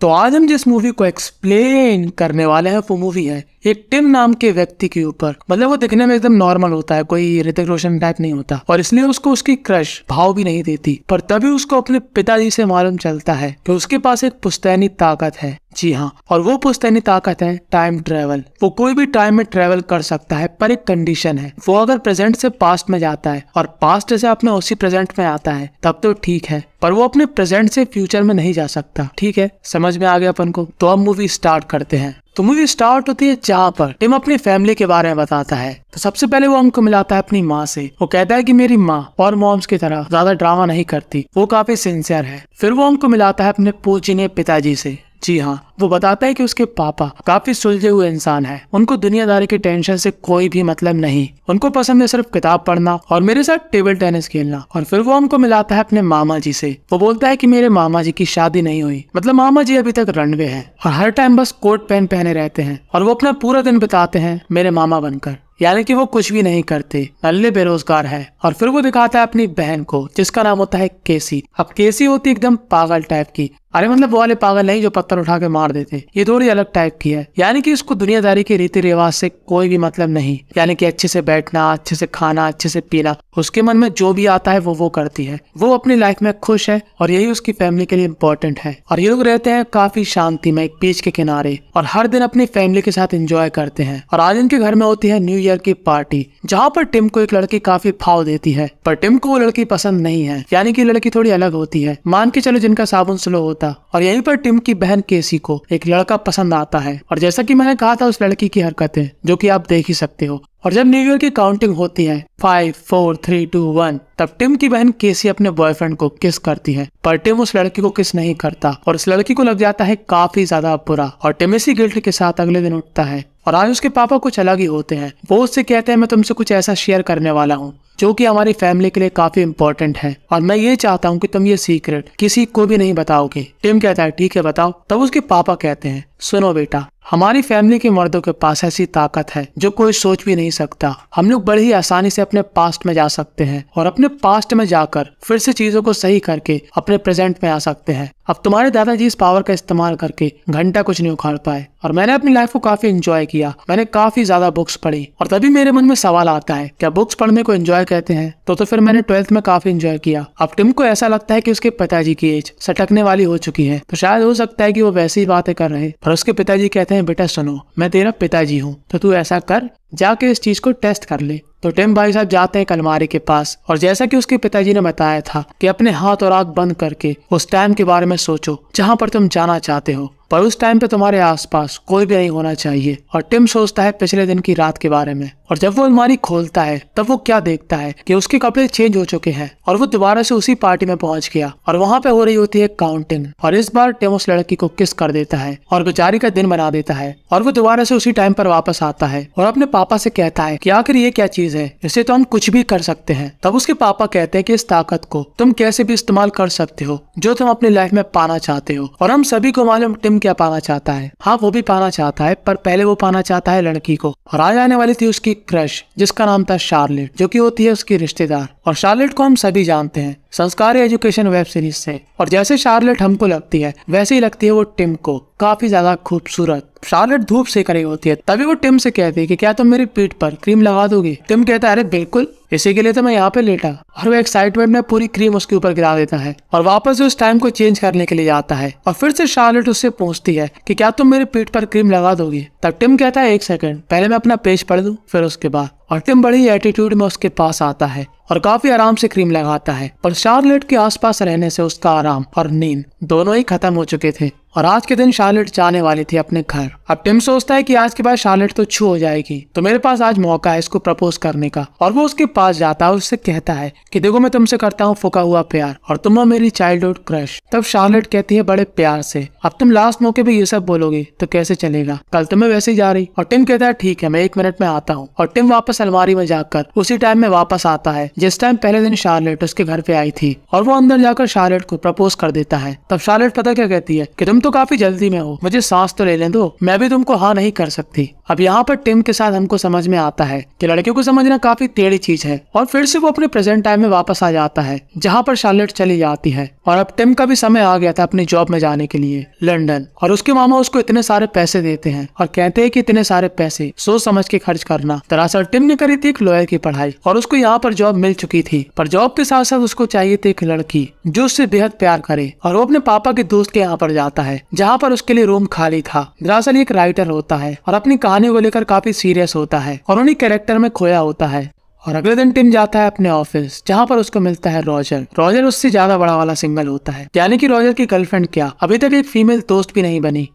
तो आज हम जिस मूवी को एक्सप्लेन करने वाले हैं वो मूवी है एक टिम नाम के व्यक्ति के ऊपर मतलब वो दिखने में एकदम नॉर्मल होता है कोई ऋतिक रोशन टाइप नहीं होता और इसलिए उसको उसकी क्रश भाव भी नहीं देती पर तभी उसको अपने पिताजी से मालूम चलता है कि उसके पास एक पुस्तैनी ताकत है जी हाँ और वो पुस्तैनी ताकत है टाइम ट्रेवल वो कोई भी टाइम में ट्रेवल कर सकता है पर एक कंडीशन है वो अगर प्रेजेंट से पास्ट में जाता है और पास्ट से अपने उसी प्रेजेंट में आता है तब तो ठीक है पर वो अपने प्रेजेंट से फ्यूचर में नहीं जा सकता ठीक है समझ में आ गया अपन को तो अब मूवी स्टार्ट करते हैं तो मूवी स्टार्ट होती है चाह पर टिम अपनी फैमिली के बारे में बताता है तो सबसे पहले वो अंक मिलाता है अपनी माँ से वो कहता है कि मेरी माँ और मॉम्स की तरह ज्यादा ड्रामा नहीं करती वो काफी सिंसियर है फिर वो अंक मिलाता है अपने पूजनीय पिताजी से जी हाँ वो बताता है कि उसके पापा काफी सुलझे हुए इंसान हैं उनको दुनियादारी के टेंशन से कोई भी मतलब नहीं उनको पसंद है सिर्फ किताब पढ़ना और मेरे साथ टेबल टेनिस खेलना और फिर वो हमको मिलाता है अपने मामा जी से वो बोलता है कि मेरे मामा जी की शादी नहीं हुई मतलब मामा जी अभी तक रनवे है और हर टाइम बस कोट पैन पहने रहते हैं और वो अपना पूरा दिन बिताते हैं मेरे मामा बनकर यानी कि वो कुछ भी नहीं करते नल्ले बेरोजगार है और फिर वो दिखाता है अपनी बहन को जिसका नाम होता है केसी अब केसी होती एकदम पागल टाइप की अरे मतलब वो वाले पागल नहीं जो पत्थर उठा के मार देते ये थोड़ी अलग टाइप की है यानी कि इसको दुनियादारी के रीति रिवाज से कोई भी मतलब नहीं यानी कि अच्छे से बैठना अच्छे से खाना अच्छे से पीना उसके मन में जो भी आता है वो वो करती है वो अपनी लाइफ में खुश है और यही उसकी फैमिली के लिए इम्पोर्टेंट है और ये लोग रहते हैं काफी शांति में एक बीच के किनारे और हर दिन अपनी फैमिली के साथ एंजॉय करते हैं और आज इनके घर में होती है न्यू ईयर की पार्टी जहाँ पर टिम को एक लड़की काफी भाव देती है पर टिम को वो लड़की पसंद नहीं है यानी कि लड़की थोड़ी अलग होती है मान के चलो जिनका साबुन स्लो होता होता और यहीं पर टिम की बहन केसी को एक लड़का पसंद आता है और जैसा कि मैंने कहा था उस लड़की की हरकतें जो कि आप देख ही सकते हो और जब न्यू ईयर की काउंटिंग होती है five four three two one तब टिम की बहन केसी अपने बॉयफ्रेंड को किस करती है पर टिम उस लड़की को किस नहीं करता और उस लड़की को लग जाता है काफी ज्यादा बुरा और टिम इसी गिल्ट के साथ अगले दिन उठता है और आज उसके पापा कुछ अलग ही होते हैं वो उससे कहते हैं मैं तुमसे कुछ ऐसा शेयर करने वाला हूँ जो कि हमारी फैमिली के लिए काफी इम्पोर्टेंट है और मैं ये चाहता हूँ कि तुम ये सीक्रेट किसी को भी नहीं बताओगे टिम कहता है ठीक है बताओ तब उसके पापा कहते हैं सुनो बेटा हमारी फैमिली के मर्दों के पास ऐसी ताकत है जो कोई सोच भी नहीं सकता हम लोग बड़ी ही आसानी से अपने पास्ट में जा सकते हैं और अपने पास्ट में जाकर फिर से चीजों को सही करके अपने प्रेजेंट में आ सकते हैं अब तुम्हारे दादाजी इस पावर का इस्तेमाल करके घंटा कुछ नहीं उखाड़ पाए और मैंने अपनी लाइफ को काफी इंजॉय किया मैंने काफी ज्यादा बुक्स पढ़ी और तभी मेरे मन में सवाल आता है क्या बुक्स पढ़ने को एंजॉय कहते हैं तो तो फिर मैंने ट्वेल्थ में काफी एंजॉय किया अब टिम को ऐसा लगता है कि उसके पिताजी की एज सटकने वाली हो चुकी है तो शायद हो सकता है कि वो वैसी ही बातें कर रहे पर उसके पिताजी कहते हैं बेटा सुनो मैं तेरा पिताजी हूँ तो तू ऐसा कर जाके इस चीज को टेस्ट कर ले तो टिम भाई साहब जाते हैं कलमारी के पास और जैसा कि उसके पिताजी ने बताया था कि अपने हाथ और आग बंद करके उस टाइम के बारे में सोचो जहाँ पर तुम जाना चाहते हो पर उस टाइम पे तुम्हारे आसपास कोई भी नहीं होना चाहिए और टिम सोचता है पिछले दिन की रात के बारे में और जब वो अलमारी खोलता है तब वो क्या देखता है कि उसके कपड़े चेंज हो चुके हैं और वो दोबारा से उसी पार्टी में पहुंच गया और वहां पे हो रही होती है काउंटिंग और इस बार टिम उस लड़की को किस कर देता है और बेचारी का दिन बना देता है और वो दोबारा से उसी टाइम पर वापस आता है और अपने पापा से कहता है की आखिर ये क्या चीज है इसे तो हम कुछ भी कर सकते हैं तब उसके पापा कहते हैं की इस ताकत को तुम कैसे भी इस्तेमाल कर सकते हो जो तुम अपनी लाइफ में पाना चाहते हो और हम सभी को मालूम टिम क्या पाना चाहता है हाँ वो भी पाना चाहता है पर पहले वो पाना चाहता है लड़की को और आज आने वाली थी उसकी क्रश जिसका नाम था शार्लेट जो की होती है उसकी रिश्तेदार और शार्लेट को हम सभी जानते हैं संस्कारी एजुकेशन वेब सीरीज से और जैसे शार्लेट हमको लगती है वैसे ही लगती है वो टिम को काफी ज्यादा खूबसूरत शार्लेट धूप से करी होती है तभी वो टिम से कहती है कि क्या तुम तो मेरी पीठ पर क्रीम लगा दोगी टिम कहता है अरे बिल्कुल इसी के लिए तो मैं यहाँ पे लेटा और वो एक्साइटमेंट में पूरी क्रीम उसके ऊपर गिरा देता है और वापस उस टाइम को चेंज करने के लिए जाता है और फिर से शार्लेट उससे पूछती है कि क्या तुम तो मेरी पीठ पर क्रीम लगा दोगी तब टिम कहता है एक सेकंड पहले मैं अपना पेज पढ़ दू फिर उसके बाद और टिम बड़ी एटीट्यूड में उसके पास आता है और काफी आराम से क्रीम लगाता है पर शार्लेट के आसपास रहने से उसका आराम और नींद दोनों ही खत्म हो चुके थे और आज के दिन शार्लेट जाने वाली थी अपने घर अब टिम सोचता है कि आज के बाद शार्लेट तो छू हो जाएगी तो मेरे पास आज मौका है इसको प्रपोज करने का और वो उसके पास जाता है उससे कहता है कि देखो मैं तुमसे करता हूँ फुका हुआ प्यार और तुम हो मेरी चाइल्डहुड क्रश तब शार्लेट कहती है बड़े प्यार से अब तुम लास्ट मौके पे ये सब बोलोगे तो कैसे चलेगा कल तो मैं वैसे ही जा रही और टिम कहता है ठीक है मैं एक मिनट में आता हूँ और टिम वापस अलमारी में जाकर उसी टाइम में वापस आता है जिस टाइम पहले दिन शार्लेट उसके घर पे आई थी और वो अंदर जाकर शार्लेट को प्रपोज कर देता है तब शार्लेट पता क्या कहती है की तुम तो तो काफी जल्दी में हो मुझे सांस तो ले ले दो मैं भी तुमको हाँ नहीं कर सकती अब यहाँ पर टिम के साथ हमको समझ में आता है कि लड़कियों को समझना काफी टेढ़ी चीज है और फिर से वो अपने प्रेजेंट टाइम में वापस आ जाता है जहाँ पर शार्लेट चली जाती है और अब टिम का भी समय आ गया था अपनी जॉब में जाने के लिए लंदन और उसके मामा उसको इतने सारे पैसे देते हैं और कहते हैं कि इतने सारे पैसे सोच समझ के खर्च करना दरअसल टिम ने करी थी एक लॉयर की पढ़ाई और उसको यहाँ पर जॉब मिल चुकी थी पर जॉब के साथ साथ उसको चाहिए थी एक लड़की जो उससे बेहद प्यार करे और वो अपने पापा के दोस्त के यहाँ पर जाता है है जहाँ पर उसके लिए रूम खाली था दरअसल एक राइटर होता है और अपनी कहानी को लेकर काफी सीरियस होता है और उन्हीं कैरेक्टर में खोया होता है और अगले दिन टिम जाता है अपने ऑफिस जहाँ पर उसको मिलता है रॉजर रॉजर उससे ज्यादा बड़ा वाला सिंगल होता है यानी कि रॉजर की गर्लफ्रेंड क्या अभी तक एक फीमेल दोस्त भी नहीं बनी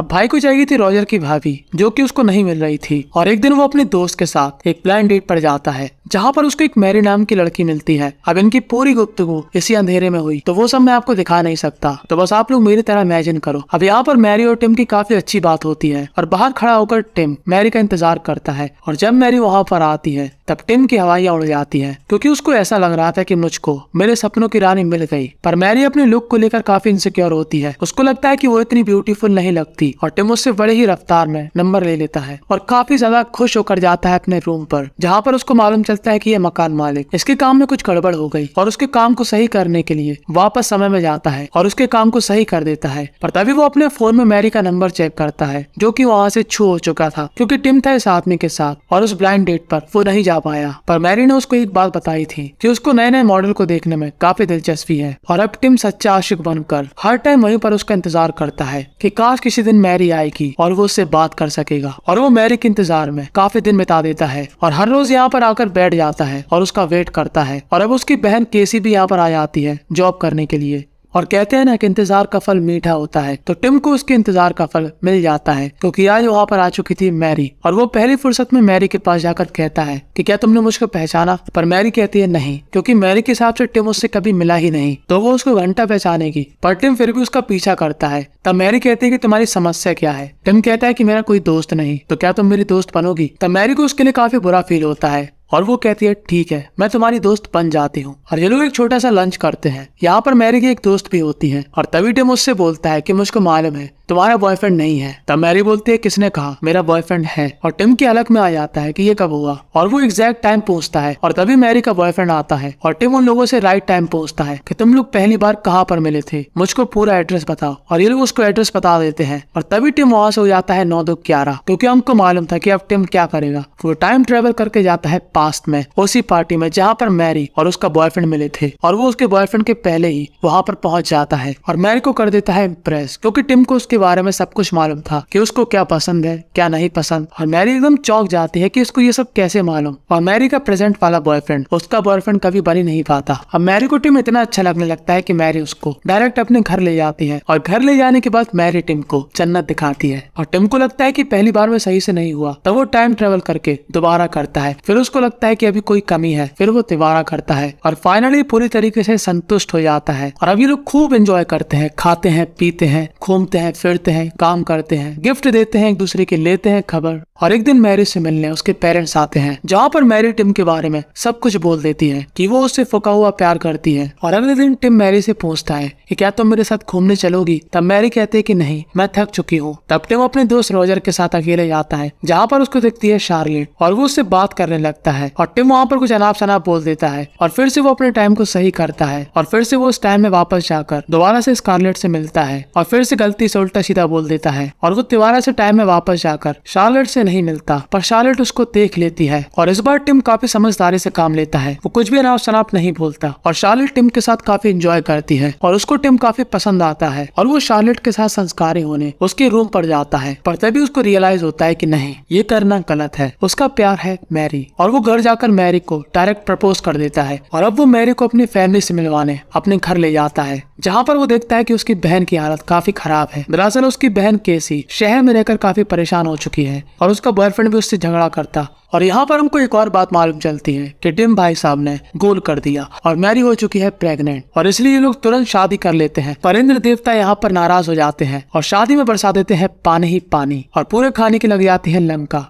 अब भाई को चाहिए थी रॉजर की भाभी जो कि उसको नहीं मिल रही थी और एक दिन वो अपने दोस्त के साथ एक प्लान डेट पर जाता है जहाँ पर उसको एक मैरी नाम की लड़की मिलती है अब इनकी पूरी गुप्तगु इसी अंधेरे में हुई तो वो सब मैं आपको दिखा नहीं सकता तो बस आप लोग मेरी तरह इमेजिन करो अब यहाँ पर मैरी और टिम की काफी अच्छी बात होती है और बाहर खड़ा होकर टिम मैरी का इंतजार करता है और जब मैरी वहाँ पर आती है तब टिम की हवाइया उड़ जाती है क्योंकि उसको ऐसा लग रहा था की मुझको मेरे सपनों की रानी मिल गई पर मैरी अपने लुक को लेकर काफी इनसिक्योर होती है उसको लगता है की वो इतनी ब्यूटीफुल नहीं लगती भी और टिम उससे बड़े ही रफ्तार में नंबर ले लेता है और काफी ज्यादा खुश होकर जाता है अपने रूम पर जहाँ पर उसको मालूम चलता है की ये मकान मालिक इसके काम में कुछ गड़बड़ हो गई और उसके काम को सही करने के लिए वापस समय में जाता है और उसके काम को सही कर देता है पर तभी वो अपने फोन में मैरी का नंबर चेक करता है जो की वहाँ से छू हो चुका था क्यूँकी टिम था इस आदमी के साथ और उस ब्लाइंड डेट पर वो नहीं जा पाया पर मैरी ने उसको एक बात बताई थी कि उसको नए नए मॉडल को देखने में काफी दिलचस्पी है और अब टिम सच्चा आशिक बनकर हर टाइम वहीं पर उसका इंतजार करता है कि काश किसी दिन दिन मैरी आएगी और वो उससे बात कर सकेगा और वो मैरी के इंतजार में काफी दिन बिता देता है और हर रोज यहाँ पर आकर बैठ जाता है और उसका वेट करता है और अब उसकी बहन केसी भी यहाँ पर आ जाती है जॉब करने के लिए और कहते हैं ना कि इंतजार का फल मीठा होता है तो टिम को उसके इंतजार का फल मिल जाता है क्योंकि आज वहाँ पर आ चुकी थी मैरी और वो पहली फुर्सत में मैरी के पास जाकर कहता है कि क्या तुमने मुझको पहचाना पर मैरी कहती है नहीं क्योंकि मैरी के हिसाब से टिम उससे कभी मिला ही नहीं तो वो उसको घंटा पहचानेगी पर टिम फिर भी उसका पीछा करता है तब मैरी कहती है की तुम्हारी समस्या क्या है टिम कहता है की मेरा कोई दोस्त नहीं तो क्या तुम मेरी दोस्त बनोगी तब मैरी को उसके लिए काफी बुरा फील होता है और वो कहती है ठीक है मैं तुम्हारी दोस्त बन जाती हूँ और ये लोग एक छोटा सा लंच करते हैं यहाँ पर मैरी की एक दोस्त भी होती है और तभी टिम उससे बोलता है की मुझको मालूम है तुम्हारा बॉयफ्रेंड नहीं है तब मैरी बोलती है किसने कहा मेरा बॉयफ्रेंड है और टिम के अलग में आ जाता है कि ये कब हुआ और वो एग्जैक्ट टाइम पहुंचता है और तभी मैरी का बॉयफ्रेंड आता है और टिम उन लोगों से राइट टाइम पहुंचता है कि तुम लोग पहली बार कहाँ पर मिले थे मुझको पूरा एड्रेस बताओ और ये लोग उसको एड्रेस बता देते हैं और तभी टिम वहां से हो जाता है नौ दो ग्यारह क्योंकि हमको मालूम था की अब टिम क्या करेगा वो टाइम ट्रेवल करके जाता है पास्ट में उसी पार्टी में जहाँ पर मैरी और उसका बॉयफ्रेंड मिले थे और वो उसके बॉयफ्रेंड के पहले ही वहां पर पहुंच जाता है और मैरी को कर देता है इम्प्रेस क्योंकि टिम को उसके बारे में सब कुछ मालूम था कि उसको क्या पसंद है क्या नहीं पसंद और मैरी एकदम चौक जाती है कि उसको ये सब कैसे मालूम और मैरी का प्रेजेंट वाला बॉयफ्रेंड उसका बॉयफ्रेंड कभी बनी नहीं पाता अब मैरी को टिम इतना अच्छा लगने लगता है की मैरी उसको डायरेक्ट अपने घर ले जाती है और घर ले जाने के बाद मैरी टिम को जन्नत दिखाती है और टिम को लगता है की पहली बार में सही से नहीं हुआ तब वो टाइम ट्रेवल करके दोबारा करता है फिर उसको लगता है की अभी कोई कमी है फिर वो तिवारा करता है और फाइनली पूरी तरीके से संतुष्ट हो जाता है और अब ये लोग खूब एंजॉय करते हैं खाते हैं पीते हैं घूमते हैं फिर फिरते हैं काम करते हैं गिफ्ट देते हैं एक दूसरे के लेते हैं खबर और एक दिन मैरी से मिलने उसके पेरेंट्स आते हैं जहाँ पर मैरी टिम के बारे में सब कुछ बोल देती है कि वो उससे फुका हुआ प्यार करती है और अगले दिन टिम मैरी से पूछता है कि क्या तुम तो मेरे साथ घूमने चलोगी तब मैरी कहते है कि नहीं मैं थक चुकी हूँ तब टिम अपने दोस्त रोजर के साथ अकेले जाता है जहाँ पर उसको दिखती है शार्लेट और वो उससे बात करने लगता है और टिम वहाँ पर कुछ अनाप शनाप बोल देता है और फिर से वो अपने टाइम को सही करता है और फिर से वो उस टाइम में वापस जाकर दोबारा से स्कारलेट से मिलता है और फिर से गलती से उल्टा उल्टा सीधा बोल देता है और वो तिवारा से टाइम में वापस जाकर शार्लेट से नहीं मिलता पर शार्लेट उसको देख लेती है और इस बार टिम काफी समझदारी से काम लेता है वो कुछ भी अनाप शनाप नहीं बोलता और शार्लेट टिम के साथ काफी इंजॉय करती है और उसको टिम काफी पसंद आता है और वो शार्लेट के साथ संस्कारी होने उसके रूम पर जाता है पर तभी उसको रियलाइज होता है की नहीं ये करना गलत है उसका प्यार है मैरी और वो घर जाकर मैरी को डायरेक्ट प्रपोज कर देता है और अब वो मैरी को अपनी फैमिली से मिलवाने अपने घर ले जाता है जहाँ पर वो देखता है कि उसकी बहन की हालत काफी खराब है दरअसल उसकी बहन केसी शहर में रहकर काफी परेशान हो चुकी है और उसका बॉयफ्रेंड भी उससे झगड़ा करता और यहाँ पर हमको एक और बात मालूम चलती है कि टिम भाई साहब ने गोल कर दिया और मैरी हो चुकी है प्रेग्नेंट और इसलिए ये लोग तुरंत शादी कर लेते हैं पर इंद्र देवता यहाँ पर नाराज हो जाते हैं और शादी में बरसा देते हैं पानी ही पानी और पूरे खाने की लग जाती है लंका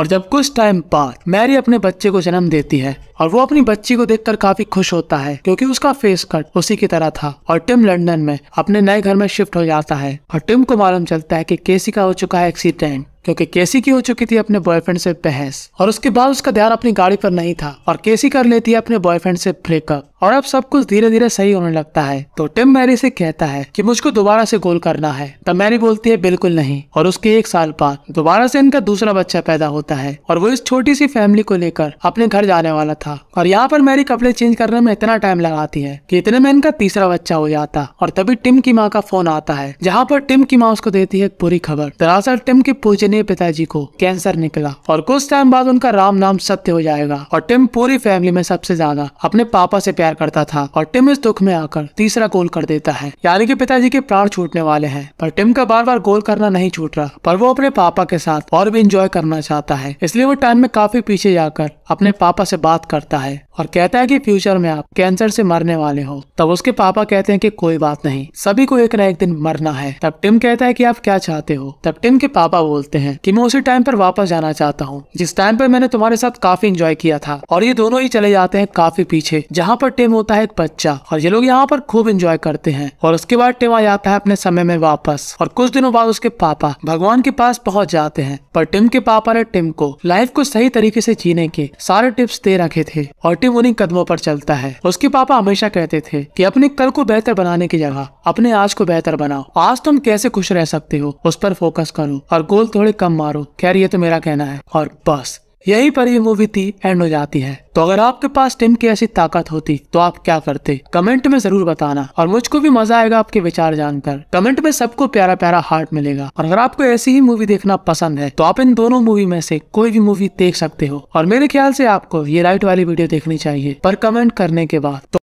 और जब कुछ टाइम बाद मैरी अपने बच्चे को जन्म देती है और वो अपनी बच्ची को देखकर काफी खुश होता है क्योंकि उसका फेस कट उसी की तरह था और टिम लंदन में अपने नए घर में शिफ्ट हो जाता है और टिम को मालूम चलता है कि केसी का हो चुका है एक्सीडेंट क्योंकि केसी की हो चुकी थी अपने बॉयफ्रेंड से बहस और उसके बाद उसका ध्यान अपनी गाड़ी पर नहीं था और केसी कर लेती है अपने बॉयफ्रेंड से ब्रेकअप और अब सब कुछ धीरे धीरे सही होने लगता है तो टिम मैरी से कहता है कि मुझको दोबारा से गोल करना है तब मैरी बोलती है बिल्कुल नहीं और उसके एक साल बाद दोबारा से इनका दूसरा बच्चा पैदा होता है और वो इस छोटी सी फैमिली को लेकर अपने घर जाने वाला था और यहाँ पर मैरी कपड़े चेंज करने में इतना टाइम लगाती है की इतने में इनका तीसरा बच्चा हो जाता और तभी टिम की माँ का फोन आता है जहाँ पर टिम की माँ उसको देती है एक बुरी खबर दरअसल टिम की पूछे अपने पिताजी को कैंसर निकला और कुछ टाइम बाद उनका राम नाम सत्य हो जाएगा और टिम पूरी फैमिली में सबसे ज्यादा अपने पापा से प्यार करता था और टिम इस दुख में आकर तीसरा गोल कर देता है यानी कि पिताजी के प्राण छूटने वाले हैं पर टिम का बार बार गोल करना नहीं छूट रहा पर वो अपने पापा के साथ और भी इंजॉय करना चाहता है इसलिए वो टाइम में काफी पीछे जाकर अपने पापा से बात करता है और कहता है कि फ्यूचर में आप कैंसर से मरने वाले हो तब उसके पापा कहते हैं कि कोई बात नहीं सभी को एक ना एक दिन मरना है तब टिम कहता है कि आप क्या चाहते हो तब टिम के पापा बोलते हैं कि मैं उसी टाइम पर वापस जाना चाहता हूँ जिस टाइम पर मैंने तुम्हारे साथ काफी इंजॉय किया था और ये दोनों ही चले जाते हैं काफी पीछे जहाँ पर टिम होता है एक बच्चा और ये लोग यहाँ पर खूब इंजॉय करते हैं और उसके बाद टिम आ जाता है अपने समय में वापस और कुछ दिनों बाद उसके पापा भगवान के पास पहुँच जाते हैं पर टिम के पापा ने टिम को लाइफ को सही तरीके से जीने के सारे टिप्स दे रखे थे और टिम उन्हीं कदमों पर चलता है उसके पापा हमेशा कहते थे कि अपने कल को बेहतर बनाने की जगह अपने आज को बेहतर बनाओ आज तुम कैसे खुश रह सकते हो उस पर फोकस करो और गोल थोड़े कम मारो खैर ये तो मेरा कहना है और बस यहीं पर ये मूवी थी एंड हो जाती है तो अगर आपके पास टिम की ऐसी ताकत होती तो आप क्या करते कमेंट में जरूर बताना और मुझको भी मजा आएगा आपके विचार जानकर कमेंट में सबको प्यारा प्यारा हार्ट मिलेगा और अगर आपको ऐसी ही मूवी देखना पसंद है तो आप इन दोनों मूवी में से कोई भी मूवी देख सकते हो और मेरे ख्याल से आपको ये राइट वाली वीडियो देखनी चाहिए पर कमेंट करने के बाद तो